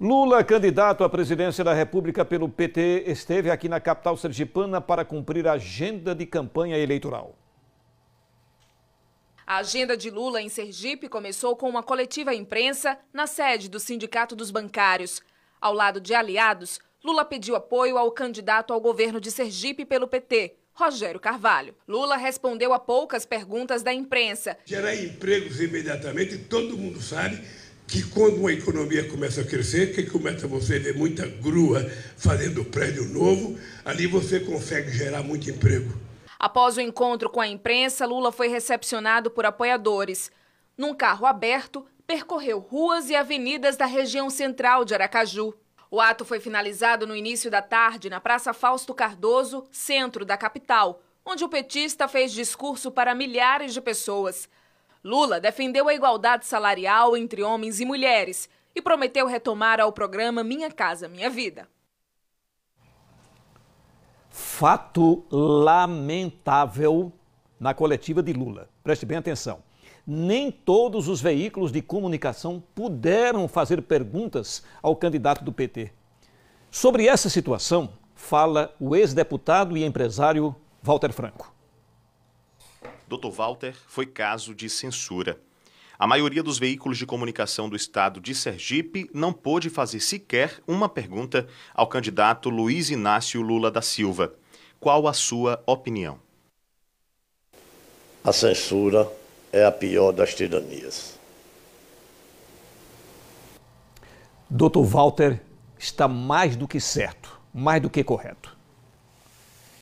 Lula, candidato à presidência da República pelo PT, esteve aqui na capital sergipana para cumprir a agenda de campanha eleitoral. A agenda de Lula em Sergipe começou com uma coletiva imprensa na sede do Sindicato dos Bancários. Ao lado de aliados, Lula pediu apoio ao candidato ao governo de Sergipe pelo PT, Rogério Carvalho. Lula respondeu a poucas perguntas da imprensa. Gerar empregos imediatamente, todo mundo sabe que quando uma economia começa a crescer, que começa você ver muita grua fazendo prédio novo, ali você consegue gerar muito emprego. Após o encontro com a imprensa, Lula foi recepcionado por apoiadores. Num carro aberto, percorreu ruas e avenidas da região central de Aracaju. O ato foi finalizado no início da tarde na Praça Fausto Cardoso, centro da capital, onde o petista fez discurso para milhares de pessoas. Lula defendeu a igualdade salarial entre homens e mulheres e prometeu retomar ao programa Minha Casa Minha Vida. Fato lamentável na coletiva de Lula. Preste bem atenção nem todos os veículos de comunicação puderam fazer perguntas ao candidato do PT. Sobre essa situação, fala o ex-deputado e empresário Walter Franco. Dr. Walter foi caso de censura. A maioria dos veículos de comunicação do estado de Sergipe não pôde fazer sequer uma pergunta ao candidato Luiz Inácio Lula da Silva. Qual a sua opinião? A censura é a pior das tiranias. Dr. Walter está mais do que certo, mais do que correto.